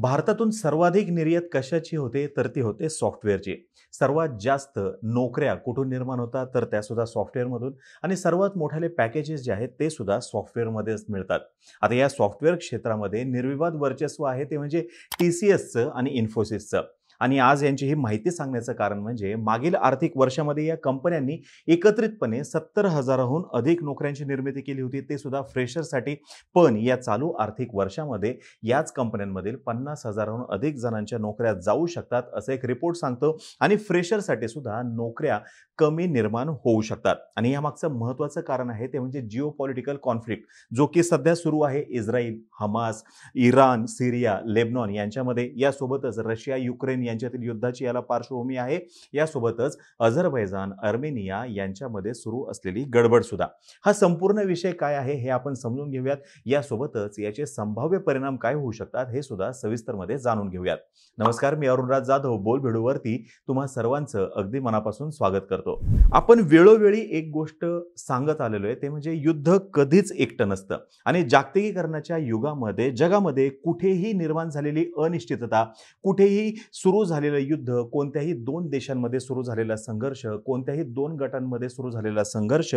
भारतातून सर्वाधिक निर्यात कशाची होते तर ती होते सॉफ्टवेअरची सर्वात जास्त नोकऱ्या कुठून निर्माण होतात तर त्यासुद्धा सॉफ्टवेअरमधून आणि सर्वात मोठाले पॅकेजेस जे आहेत ते सुद्धा सॉफ्टवेअरमध्येच मिळतात आता या सॉफ्टवेअर क्षेत्रामध्ये निर्विवाद वर्चस्व आहे ते म्हणजे टी सी एसचं आणि इन्फोसिसचं आणि आज यांची ही माहिती सांगण्याचं कारण म्हणजे मागील आर्थिक वर्षामध्ये या कंपन्यांनी एकत्रितपणे सत्तर हजाराहून अधिक नोकऱ्यांची निर्मिती केली होती ते सुद्धा फ्रेशरसाठी पण या चालू आर्थिक वर्षामध्ये याच कंपन्यांमधील पन्नास हजाराहून अधिक जणांच्या नोकऱ्या जाऊ शकतात असं एक रिपोर्ट सांगतो आणि फ्रेशरसाठी सुद्धा नोकऱ्या कमी निर्माण होऊ शकतात आणि यामागचं महत्त्वाचं कारण आहे ते म्हणजे जिओ पॉलिटिकल कॉन्फ्लिक्ट जो की सध्या सुरू आहे Israel Hamas Iran Syria Lebanon यांच्यामध्ये यासोबतच रशिया युक्रेन यांच्यातील युद्धाची याला पार्श्वभूमी आहे यासोबतच अझरबैजान अर्मेनिया यांच्यामध्ये सुरू असलेली गडबड सुद्धा हा संपूर्ण विषय काय आहे हे आपण समजून घेऊयात यासोबतच याचे संभाव्य परिणाम काय होऊ शकतात हे सुद्धा सविस्तर मध्ये जाणून घेऊयात नमस्कार मी अरुणराज जाधव बोल भेडूवरती तुम्हा सर्वांचं अगदी मनापासून स्वागत करतो आपण वेळोवेळी एक गोष्ट सांगत आलेलो आहे ते म्हणजे युद्ध कधीच एकटं नसतं आणि जागतिकीकरणाच्या युगामध्ये जगामध्ये कुठेही निर्माण झालेली अनिश्चितता कुठेही सुरू सुरू झालेलं युद्ध कोणत्याही दोन देशांमध्ये सुरू झालेला संघर्ष कोणत्याही दोन गटांमध्ये सुरू झालेला संघर्ष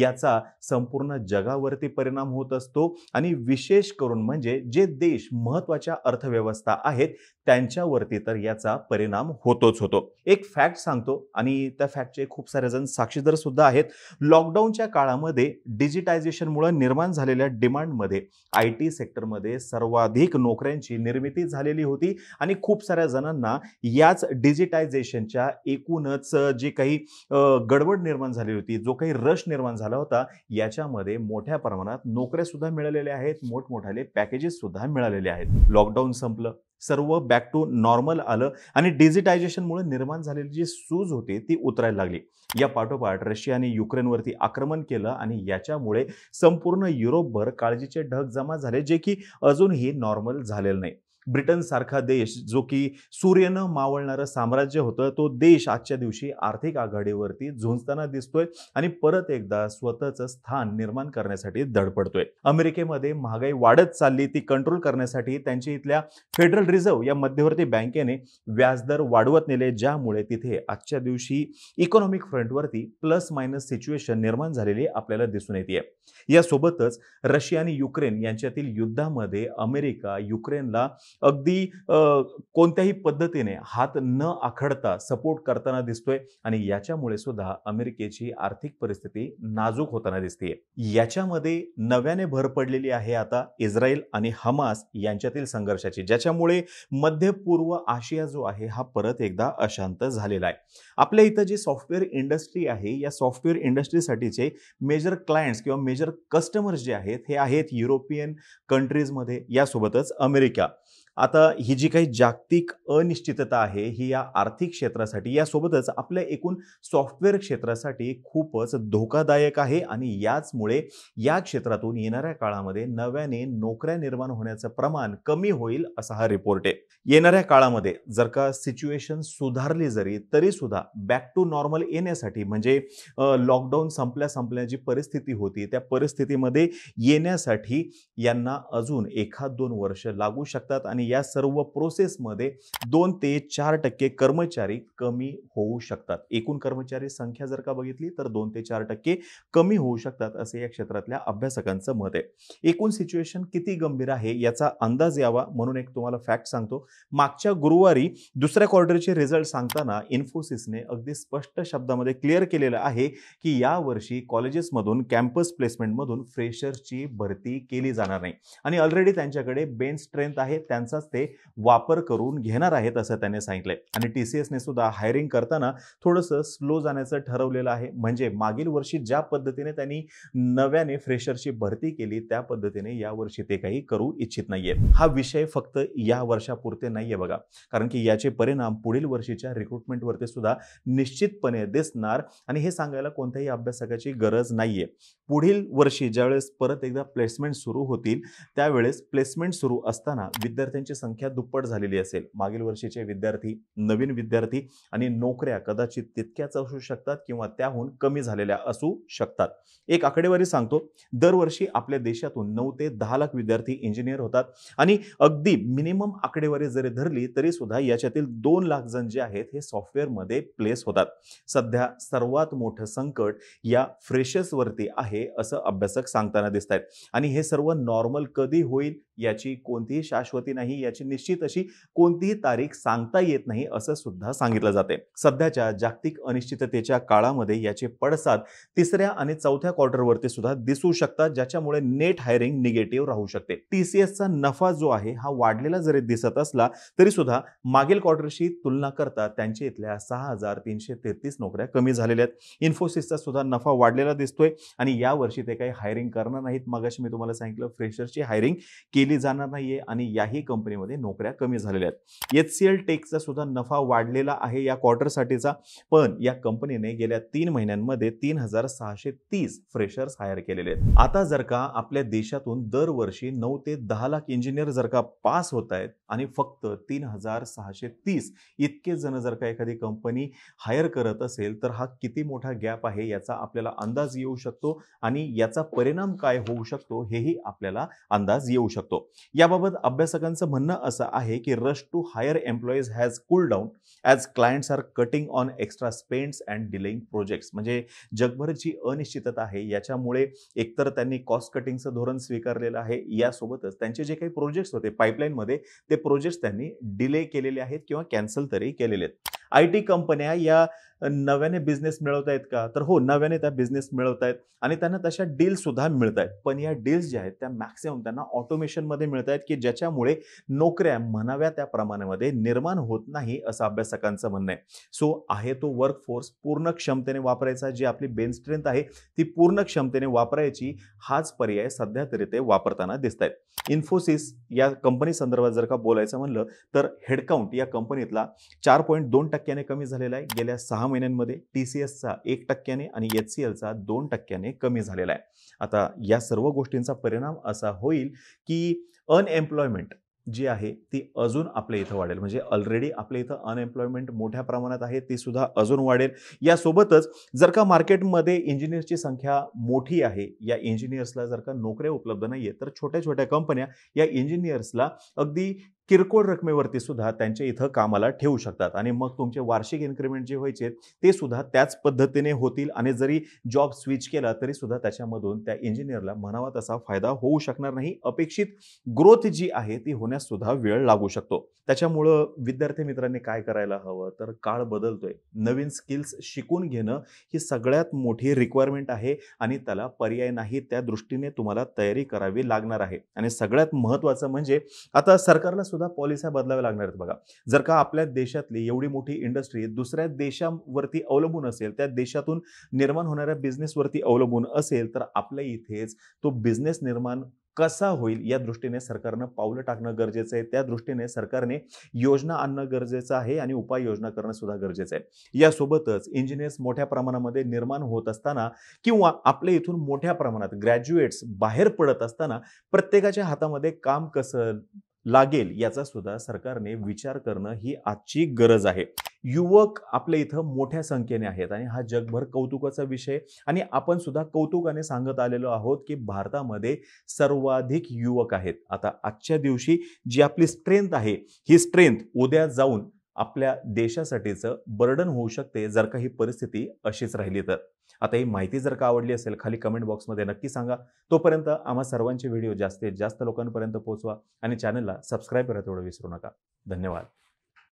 याचा संपूर्ण जगावरती परिणाम होत असतो आणि विशेष करून म्हणजे जे देश महत्त्वाच्या अर्थव्यवस्था आहेत त्यांच्यावरती तर याचा परिणाम होतोच होतो एक फॅक्ट सांगतो आणि त्या फॅक्टचे खूप सारे जण साक्षीदार सुद्धा आहेत लॉकडाऊनच्या काळामध्ये डिजिटायझेशनमुळे निर्माण झालेल्या डिमांडमध्ये आय टी सेक्टरमध्ये सर्वाधिक नोकऱ्यांची निर्मिती झालेली होती आणि खूप साऱ्या जणांना याच डिजिटायझेशनच्या एकूणच जी काही गडबड निर्माण झाली होती जो काही रश निर्माण झाला होता याच्यामध्ये मोठ्या प्रमाणात नोकऱ्यासुद्धा मिळालेल्या आहेत मोठमोठ्याले पॅकेजेससुद्धा मिळालेले आहेत लॉकडाऊन संपलं सर्व बॅक टू नॉर्मल आलं आणि डिजिटायझेशनमुळे निर्माण झालेली जी सूज होती ती उतरायला लागली या पाठोपाठ रशियाने युक्रेनवरती आक्रमण केलं आणि याच्यामुळे संपूर्ण युरोपभर काळजीचे ढग जमा झाले जे की अजूनही नॉर्मल झालेलं नाही ब्रिटनसारखा देश जो की सूर्यनं मावळणारं साम्राज्य होतं तो देश आजच्या दिवशी आर्थिक आघाडीवरती झुंजताना दिसतोय आणि परत एकदा स्वतःचं स्थान निर्माण करण्यासाठी धडपडतोय अमेरिकेमध्ये महागाई वाढत चालली ती कंट्रोल करण्यासाठी त्यांची इथल्या फेडरल रिझर्व्ह या मध्यवर्ती बँकेने व्याजदर वाढवत नेले ज्यामुळे तिथे आजच्या दिवशी इकॉनॉमिक फ्रंटवरती प्लस मायनस सिच्युएशन निर्माण झालेली आपल्याला दिसून येते यासोबतच रशिया आणि युक्रेन यांच्यातील युद्धामध्ये अमेरिका युक्रेनला अगदी कोणत्याही पद्धतीने हात न आखडता सपोर्ट करताना दिसतोय आणि याच्यामुळे सुद्धा अमेरिकेची आर्थिक परिस्थिती नाजूक होताना दिसते याच्यामध्ये नव्याने भर पडलेली आहे आता इस्रायल आणि हमास यांच्यातील संघर्षाची ज्याच्यामुळे मध्य पूर्व आशिया जो आहे हा परत एकदा अशांत झालेला आहे आपल्या इथं जी सॉफ्टवेअर इंडस्ट्री आहे या सॉफ्टवेअर इंडस्ट्रीसाठीचे मेजर क्लायंट्स किंवा मेजर कस्टमर्स जे आहेत हे आहेत युरोपियन कंट्रीजमध्ये यासोबतच अमेरिका आता ही जी काही जागतिक अनिश्चितता आहे ही या आर्थिक क्षेत्रासाठी यासोबतच आपल्या एकूण सॉफ्टवेअर क्षेत्रासाठी खूपच धोकादायक आहे आणि याचमुळे या क्षेत्रातून येणाऱ्या काळामध्ये नव्याने नोकऱ्या निर्माण होण्याचं प्रमाण कमी होईल असा हा रिपोर्ट आहे येणाऱ्या काळामध्ये जर का सिच्युएशन सुधारली जरी तरी सुद्धा बॅक टू नॉर्मल येण्यासाठी म्हणजे लॉकडाऊन संपल्या संपल्या जी परिस्थिती होती त्या परिस्थितीमध्ये येण्यासाठी यांना अजून एखाद दोन वर्ष लागू शकतात आणि या सर्व प्रोसेस मध्ये दोन ते चार टक्के कर्मचारी कमी होऊ शकतात एकूण कर्मचारी संख्या जर का बघितली तर दोन ते चार टक्के कमी होऊ शकतात असे या क्षेत्रातल्या अभ्यासकांचं मत आहे एकूण सिच्युएशन किती गंभीर आहे याचा अंदाज यावा म्हणून एक तुम्हाला फॅक्ट सांगतो मागच्या गुरुवारी दुसऱ्या क्वार्टरचे रिझल्ट सांगताना इन्फोसिसने अगदी स्पष्ट शब्दामध्ये क्लिअर केलेलं आहे की या यावर्षी कॉलेजेसमधून कॅम्पस प्लेसमेंटमधून फ्रेशर्सची भरती केली जाणार नाही आणि ऑलरेडी त्यांच्याकडे बेन स्ट्रेंथ आहे त्यांचा ते वापर करून घेणार आहेत असं त्याने सांगितलंय आणि टी सी एसने सुद्धा हायरिंग करताना थोडस स्लो जाण्याचं ठरवलेलं आहे म्हणजे मागील वर्षी ज्या पद्धतीने त्यांनी नव्याने फ्रेशरची भरती केली त्या पद्धतीने या वर्षी ते काही करू इच्छित नाहीये हा विषय फक्त या वर्षापुरते नाहीये बघा कारण की याचे परिणाम पुढील वर्षीच्या रिक्रुटमेंटवरती सुद्धा निश्चितपणे दिसणार आणि हे सांगायला कोणत्याही अभ्यासकाची गरज नाहीये पुढील वर्षी ज्यावेळेस परत एकदा प्लेसमेंट सुरू होतील त्यावेळेस प्लेसमेंट सुरू असताना विद्यार्थ्यांची विद्यार्थ्यांची संख्या दुप्पट झालेली असेल मागील वर्षीचे विद्यार्थी नवीन विद्यार्थी आणि नोकऱ्या कदाचित तितक्याच असू शकतात किंवा त्याहून कमी झालेल्या असू शकतात एक आकडेवारी सांगतो दरवर्षी आपल्या देशातून नऊ ते दहा लाख विद्यार्थी इंजिनियर होतात आणि अगदी मिनिमम आकडेवारी जरी धरली तरी सुद्धा याच्यातील दोन लाख जण जे आहेत हे सॉफ्टवेअरमध्ये प्लेस होतात सध्या सर्वात मोठं संकट या वरती आहे असं अभ्यासक सांगताना दिसत आहेत आणि हे सर्व नॉर्मल कधी होईल याची कोणतीही शाश्वती नाही नाही याची निश्चित अशी कोणतीही तारीख सांगता येत नाही असं सुद्धा सांगितलं जाते सध्याच्या जागतिक अनिश्चिततेच्या काळामध्ये याचे पडसाद तिसऱ्या आणि चौथ्या क्वार्टरवरती सुद्धा दिसू शकतात ज्याच्यामुळे नेट हायरिंग निगेटिव्ह राहू शकते टीसीएसचा नफा जो आहे हा वाढलेला जरी दिसत असला तरी सुद्धा मागील क्वार्टरशी तुलना करता त्यांच्या इथल्या सहा हजार तीनशे तेहतीस नोकऱ्या कमी झालेल्या आहेत इन्फोसिसचा सुद्धा नफा वाढलेला दिसतोय आणि या वर्षी ते काही हायरिंग करणार नाहीत मग मी तुम्हाला सांगितलं फ्रेशरची हायरिंग केली जाणार नाहीये आणि याही कंपनीमध्ये नोकऱ्या कमी झालेल्या आहेत एच सी एल टेकचा सुद्धा नफा वाढलेला आहे या क्वार्टरसाठीचा पण या कंपनीने गेल्या तीन महिन्यांमध्ये तीन हजार सहाशे तीस फ्रेशर्स हायर केलेले आहेत आता जर का आपल्या देशातून दरवर्षी नऊ ते दहा लाख इंजिनियर जर का पास होत आहेत आणि फक्त तीन हजार सहाशे तीस इतके जण जर का एखादी कंपनी हायर करत असेल तर हा किती मोठा गॅप आहे याचा आपल्याला अंदाज येऊ शकतो आणि याचा परिणाम काय होऊ शकतो हेही आपल्याला अंदाज येऊ शकतो याबाबत अभ्यासकांचं त्यांचं म्हणणं असं आहे की rush to hire employees has cool down as clients are cutting on extra spends and delaying projects म्हणजे जगभरची अनिश्चितता आहे याच्यामुळे एकतर त्यांनी कॉस्ट कटिंगचं धोरण स्वीकारलेलं आहे यासोबतच त्यांचे जे काही प्रोजेक्ट्स होते पाईपलाईनमध्ये ते प्रोजेक्ट्स त्यांनी डिले केलेले आहेत किंवा कॅन्सल तरी केलेले आहेत आय टी कंपन्या या नव्याने बिझनेस मिळवत आहेत का तर हो नव्याने त्या बिझनेस मिळवत आहेत आणि त्यांना तशा डीलसुद्धा मिळत आहेत पण या डील्स ज्या आहेत त्या मॅक्सिमम त्यांना ऑटोमेशनमध्ये मिळत आहेत की ज्याच्यामुळे नोकऱ्या म्हणाव्या त्या प्रमाणामध्ये निर्माण होत नाही असं अभ्यासकांचं म्हणणं आहे सो आहे तो वर्कफोर्स पूर्ण क्षमतेने वापरायचा जी आपली बेन स्ट्रेंथ आहे ती पूर्ण क्षमतेने वापरायची हाच पर्याय सध्या तरी ते वापरताना दिसत आहेत इन्फोसिस या कंपनी संदर्भात जर का बोलायचं म्हणलं तर हेडकाउंट या कंपनीतला चार पॉईंट दोन टक्क्याने कमी झालेला आहे गेल्या सहा महिन्यांमध्ये टी सी एसचा एक टक्क्याने आणि एच सी एलचा दोन टक्क्याने कमी झालेला आहे आता या सर्व गोष्टींचा परिणाम असा होईल की अनएम्प्लॉयमेंट जी आहे ती अजून आपल्या इथं वाढेल म्हणजे ऑलरेडी आपल्या इथं अनएम्प्लॉयमेंट मोठ्या प्रमाणात आहे ती सुद्धा अजून वाढेल यासोबतच जर का मार्केटमध्ये इंजिनियर्सची संख्या मोठी आहे या इंजिनियर्सला जर का नोकऱ्या उपलब्ध नाही तर छोट्या छोट्या कंपन्या या इंजिनियर्सला अगदी किरकोळ रकमेवरती सुद्धा त्यांच्या इथं कामाला ठेवू शकतात आणि मग तुमचे वार्षिक इन्क्रीमेंट जे व्हायचे ते सुद्धा त्याच पद्धतीने होतील आणि जरी जॉब स्विच केला तरी सुद्धा त्याच्यामधून त्या इंजिनियरला म्हणावा तसा फायदा होऊ शकणार नाही अपेक्षित ग्रोथ जी आहे ती होण्यास सुद्धा वेळ लागू शकतो त्याच्यामुळं विद्यार्थी मित्रांनी काय करायला हवं तर काळ बदलतोय नवीन स्किल्स शिकून घेणं ही सगळ्यात मोठी रिक्वायरमेंट आहे आणि त्याला पर्याय नाही त्या दृष्टीने तुम्हाला तयारी करावी लागणार आहे आणि सगळ्यात महत्त्वाचं म्हणजे आता सरकारला सुद्धा पॉलिसी बदलाव्या लागणार आहेत बघा जर का आपल्या देशातली एवढी मोठी इंडस्ट्री दुसऱ्या देशावरती अवलंबून असेल त्या देशातून निर्माण होणाऱ्या बिझनेसवरती अवलंबून असेल तर आपल्या इथेच तो बिझनेस निर्माण कसा होईल या दृष्टीने सरकारनं पावलं टाकणं गरजेचं आहे त्या दृष्टीने सरकारने योजना आणणं गरजेचं आहे आणि उपाययोजना करणं सुद्धा गरजेचं आहे यासोबतच इंजिनियर्स मोठ्या प्रमाणामध्ये निर्माण होत असताना किंवा आपल्या इथून मोठ्या प्रमाणात ग्रॅज्युएट्स बाहेर पडत असताना प्रत्येकाच्या हातामध्ये काम कसं लागेल याचा सुद्धा सरकारने विचार करणं ही आजची गरज आहे युवक आपल्या इथं मोठ्या संख्येने आहेत आणि हा जगभर कौतुकाचा विषय आणि आपण सुद्धा कौतुकाने सांगत आलेलो आहोत की भारतामध्ये सर्वाधिक युवक आहेत आता आजच्या दिवशी जी आपली स्ट्रेंथ आहे ही स्ट्रेंथ उद्या जाऊन आपल्या देशासाठीचं बर्डन होऊ शकते जर का ही परिस्थिती अशीच राहिली तर आता ही माहिती जर का आवडली असेल खाली कमेंट बॉक्समध्ये नक्की सांगा तोपर्यंत आम्हा सर्वांचे व्हिडिओ जास्तीत जास्त लोकांपर्यंत पोहोचवा आणि चॅनलला सबस्क्राईब करायला तेवढं विसरू नका धन्यवाद